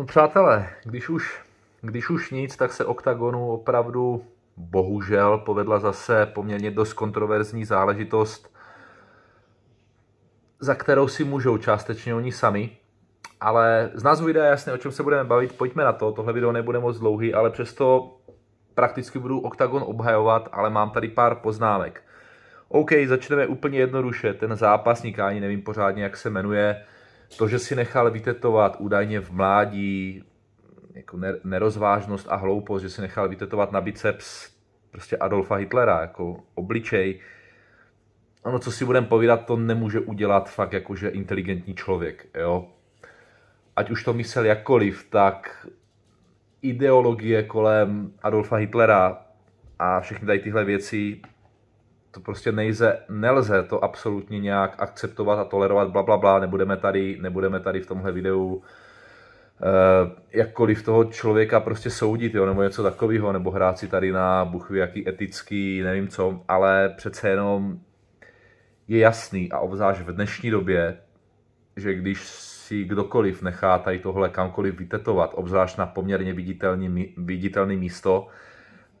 No přátelé, když už, když už nic, tak se OKTAGONu opravdu bohužel povedla zase poměrně dost kontroverzní záležitost, za kterou si můžou částečně oni sami. Ale z názvu videa jasně, o čem se budeme bavit, pojďme na to. Tohle video nebude moc dlouhý, ale přesto prakticky budu OKTAGON obhajovat, ale mám tady pár poznámek. OK, začneme úplně jednoduše. Ten zápasník, ani nevím pořádně, jak se jmenuje, to, že si nechal vytetovat údajně v mládí jako nerozvážnost a hloupost, že si nechal vytetovat na biceps prostě Adolfa Hitlera, jako obličej, ono, co si budem povídat, to nemůže udělat fakt jakože inteligentní člověk, jo. Ať už to myslel jakkoliv, tak ideologie kolem Adolfa Hitlera a všechny tady tyhle věci to prostě nejze, nelze to absolutně nějak akceptovat a tolerovat, bla, bla, bla, nebudeme tady, nebudeme tady v tomhle videu eh, jakkoliv toho člověka prostě soudit, jo, nebo něco takového, nebo hrát si tady na buchvy, jaký etický, nevím co, ale přece jenom je jasný a obzvlášť v dnešní době, že když si kdokoliv nechá tady tohle kamkoliv vytetovat, obzvlášť na poměrně viditelný, viditelný místo,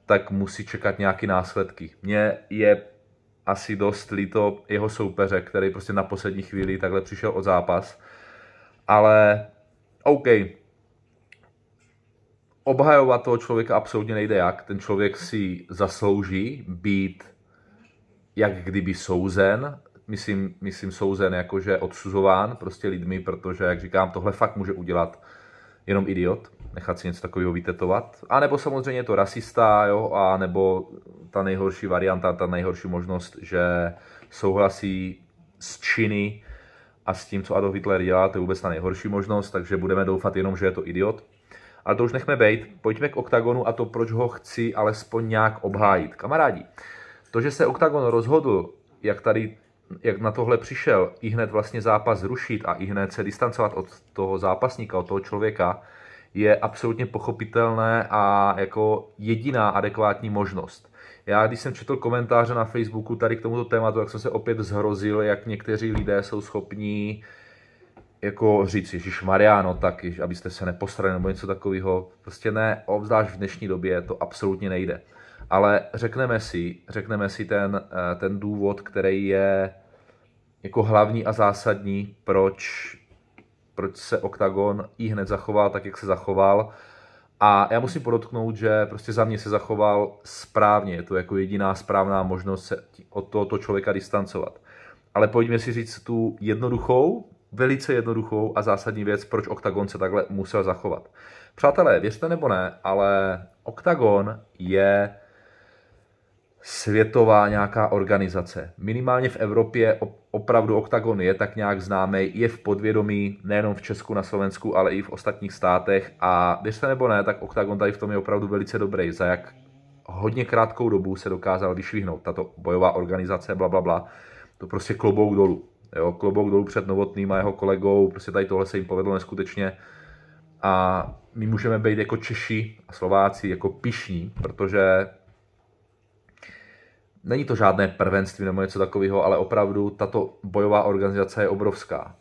tak musí čekat nějaké následky. Mně je asi dost líto jeho soupeře, který prostě na poslední chvíli takhle přišel od zápas. Ale OK, obhajovat toho člověka absolutně nejde jak. Ten člověk si zaslouží být jak kdyby souzen, myslím, myslím souzen jakože odsuzován prostě lidmi, protože, jak říkám, tohle fakt může udělat jenom idiot, nechat si něco takového vytetovat. A nebo samozřejmě je to rasista, jo, a nebo ta nejhorší varianta, ta nejhorší možnost, že souhlasí s činy a s tím, co Adolf Hitler dělá, to je vůbec ta nejhorší možnost, takže budeme doufat jenom, že je to idiot. Ale to už nechme bejt, pojďme k OKTAGONu a to, proč ho chci alespoň nějak obhájit. Kamarádi, to, že se OKTAGON rozhodl, jak tady jak na tohle přišel, i hned vlastně zápas rušit a i hned se distancovat od toho zápasníka, od toho člověka, je absolutně pochopitelné a jako jediná adekvátní možnost. Já, když jsem četl komentáře na Facebooku tady k tomuto tématu, tak jsem se opět zhrozil, jak někteří lidé jsou schopní jako říct, Ježíš Mariano, tak, abyste se nepostrali nebo něco takového. Prostě ne, obzvlášť v dnešní době to absolutně nejde ale řekneme si, řekneme si ten, eh, ten důvod, který je jako hlavní a zásadní, proč, proč se OKTAGON i hned zachoval tak, jak se zachoval. A já musím podotknout, že prostě za mě se zachoval správně. Je to jako jediná správná možnost se od tohoto člověka distancovat. Ale pojďme si říct tu jednoduchou, velice jednoduchou a zásadní věc, proč OKTAGON se takhle musel zachovat. Přátelé, věřte nebo ne, ale OKTAGON je světová nějaká organizace. Minimálně v Evropě opravdu OKTAGON je tak nějak známý, je v podvědomí nejenom v Česku, na Slovensku, ale i v ostatních státech a věřte nebo ne, tak OKTAGON tady v tom je opravdu velice dobrý, za jak hodně krátkou dobu se dokázal vyšvihnout tato bojová organizace, bla, bla, bla. To prostě klobouk dolů. Jo, klobouk dolů před Novotným a jeho kolegou, prostě tady tohle se jim povedlo neskutečně a my můžeme být jako Češi a Slováci jako pišní, protože Není to žádné prvenství nebo něco takového, ale opravdu tato bojová organizace je obrovská.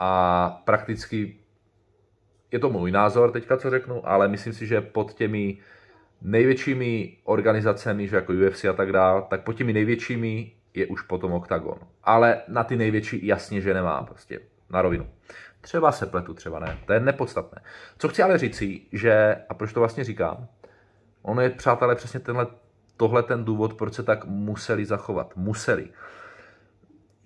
A prakticky je to můj názor teďka, co řeknu, ale myslím si, že pod těmi největšími organizacemi, že jako UFC a tak dále, tak pod těmi největšími je už potom OKTAGON. Ale na ty největší jasně, že nemá prostě, na rovinu. Třeba se pletu, třeba ne, to je nepodstatné. Co chci ale říci, že, a proč to vlastně říkám, ono je, přátelé, přesně tenhle tohle ten důvod, proč se tak museli zachovat. Museli.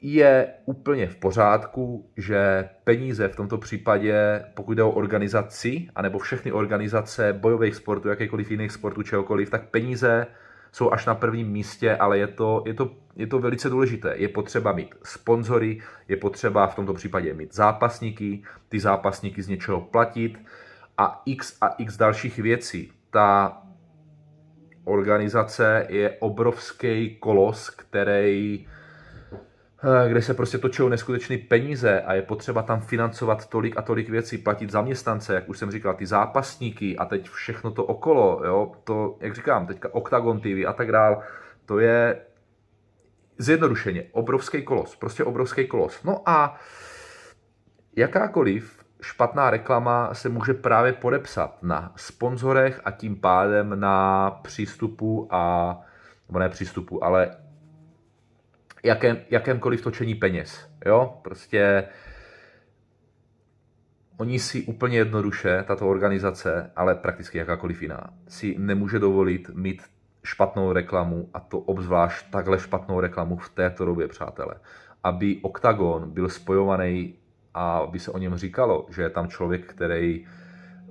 Je úplně v pořádku, že peníze v tomto případě, pokud jde o organizaci, anebo všechny organizace bojových sportů, jakékoliv jiných sportů, čehokoliv, tak peníze jsou až na prvním místě, ale je to, je to, je to velice důležité. Je potřeba mít sponzory, je potřeba v tomto případě mít zápasníky, ty zápasníky z něčeho platit a x a x dalších věcí. Ta organizace je obrovský kolos, který eh, kde se prostě točí neskutečné peníze a je potřeba tam financovat tolik a tolik věcí, platit zaměstnance, jak už jsem říkal, ty zápasníky a teď všechno to okolo, jo, to, jak říkám, teďka Octagon TV a tak dál, to je zjednodušeně obrovský kolos, prostě obrovský kolos. No a jakákoliv špatná reklama se může právě podepsat na sponzorech a tím pádem na přístupu a, nebo ne přístupu, ale jakém, jakémkoliv točení peněz. Jo, prostě oni si úplně jednoduše, tato organizace, ale prakticky jakákoliv jiná, si nemůže dovolit mít špatnou reklamu a to obzvlášť takhle špatnou reklamu v této době, přátelé. Aby OKTAGON byl spojovaný a by se o něm říkalo, že je tam člověk, který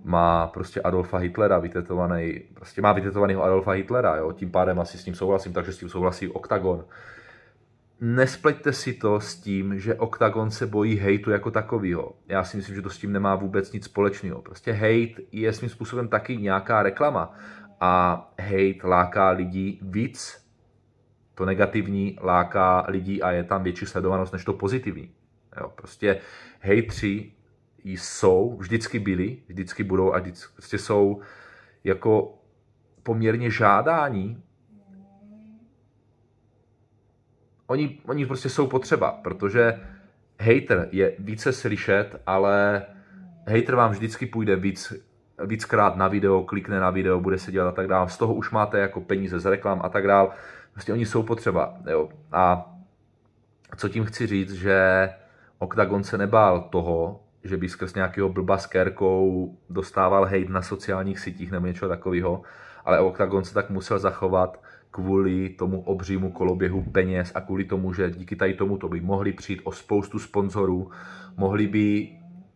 má prostě Adolfa Hitlera vytetovaný, prostě má vytetovaného Adolfa Hitlera, jo? tím pádem asi s ním souhlasím, takže s tím souhlasí OKTAGON. Nespleťte si to s tím, že OKTAGON se bojí hejtu jako takového. Já si myslím, že to s tím nemá vůbec nic společného. Prostě hejt je svým způsobem taky nějaká reklama a hejt láká lidí víc, to negativní láká lidí a je tam větší sledovanost než to pozitivní. Jo, prostě hejtři jsou, vždycky byli, vždycky budou a vždycky, prostě jsou jako poměrně žádání. Oni, oni prostě jsou potřeba, protože hater je více slyšet, ale hater vám vždycky půjde víc, víckrát na video, klikne na video, bude se dělat a tak dále. Z toho už máte jako peníze z reklam a tak dále. Prostě oni jsou potřeba. Jo. A co tím chci říct, že OKTAGON se nebál toho, že by skrz nějakého blba s kérkou dostával hejt na sociálních sítích nebo něco takového, ale OKTAGON se tak musel zachovat kvůli tomu obřímu koloběhu peněz a kvůli tomu, že díky tady tomu to by mohli přijít o spoustu sponzorů, mohli by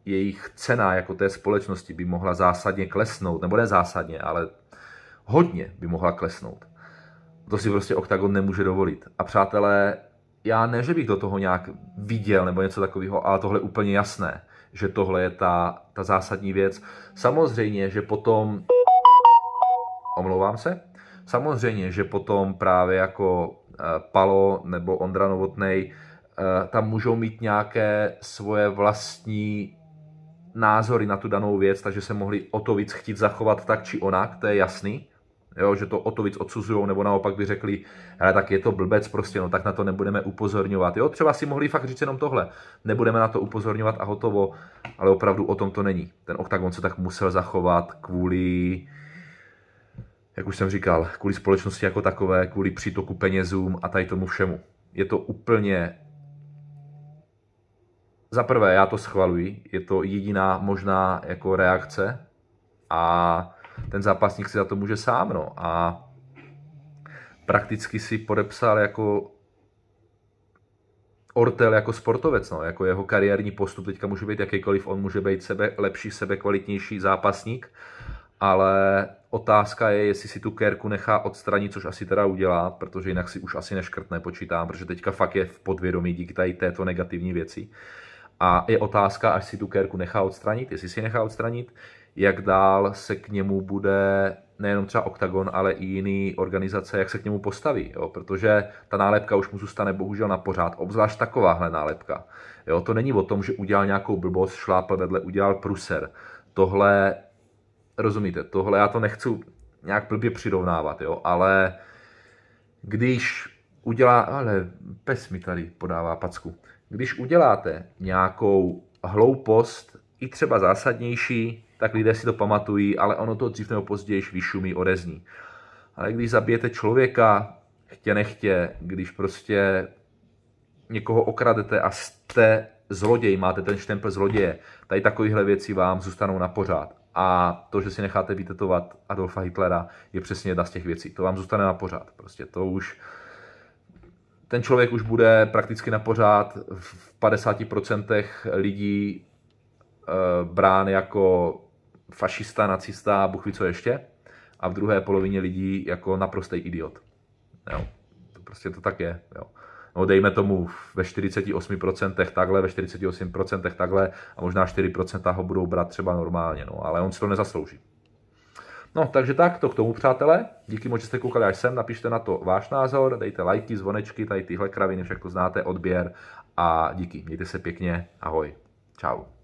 jejich cena jako té společnosti by mohla zásadně klesnout, nebo ne zásadně, ale hodně by mohla klesnout. To si prostě OKTAGON nemůže dovolit. A přátelé, já ne, že bych do toho nějak viděl nebo něco takového, ale tohle je úplně jasné, že tohle je ta, ta zásadní věc. Samozřejmě, že potom... Omlouvám se? Samozřejmě, že potom právě jako eh, Palo nebo Ondra Novotnej eh, tam můžou mít nějaké svoje vlastní názory na tu danou věc, takže se mohli o to víc chtít zachovat tak či onak, to je jasný jo, že to o to víc odsuzují, nebo naopak by řekli, hele, tak je to blbec prostě, no tak na to nebudeme upozorňovat. Jo, třeba si mohli fakt říct jenom tohle, nebudeme na to upozorňovat a hotovo, ale opravdu o tom to není. Ten OKTAGON se tak musel zachovat kvůli, jak už jsem říkal, kvůli společnosti jako takové, kvůli přítoku penězům a tady tomu všemu. Je to úplně za prvé, já to schvaluji, je to jediná možná jako reakce a ten zápasník si za to může sám. No. A prakticky si podepsal jako Ortel jako sportovec, no, jako jeho kariérní postup teďka může být jakýkoliv, on může být sebe, lepší, sebe kvalitnější zápasník, ale otázka je, jestli si tu kérku nechá odstranit, což asi teda udělá, protože jinak si už asi neškrtne, počítám, protože teďka fakt je v podvědomí díky tady této negativní věci. A je otázka, až si tu kérku nechá odstranit, jestli si nechá odstranit, jak dál se k němu bude nejenom třeba OKTAGON, ale i jiný organizace, jak se k němu postaví, jo? protože ta nálepka už mu zůstane bohužel na pořád, obzvlášť takováhle nálepka. Jo? To není o tom, že udělal nějakou blbost, šlápl vedle, udělal pruser. Tohle, rozumíte, tohle já to nechci nějak blbě přirovnávat, jo? ale když udělá, ale pes mi tady podává packu, když uděláte nějakou hloupost, i třeba zásadnější, tak lidé si to pamatují, ale ono to dřív nebo později vyšumí, odezní. Ale když zabijete člověka, chtě nechtě, když prostě někoho okradete a jste zloděj, máte ten štempel zloděje, tady takovéhle věci vám zůstanou na pořád. A to, že si necháte vytetovat Adolfa Hitlera, je přesně jedna z těch věcí. To vám zůstane na pořád. Prostě to už ten člověk už bude prakticky na pořád v 50% lidí eh, brán jako fašista, nacista, Bůh co ještě, a v druhé polovině lidí jako naprostý idiot. Jo. To prostě to tak je. Jo. No dejme tomu ve 48% takhle, ve 48% takhle a možná 4% ho budou brát třeba normálně, no, ale on si to nezaslouží. No, takže tak, to k tomu, přátelé. Díky moc, že jste koukali až sem. Napište na to váš názor, dejte lajky, zvonečky, tady tyhle kraviny, všechno znáte, odběr a díky. Mějte se pěkně, ahoj, čau.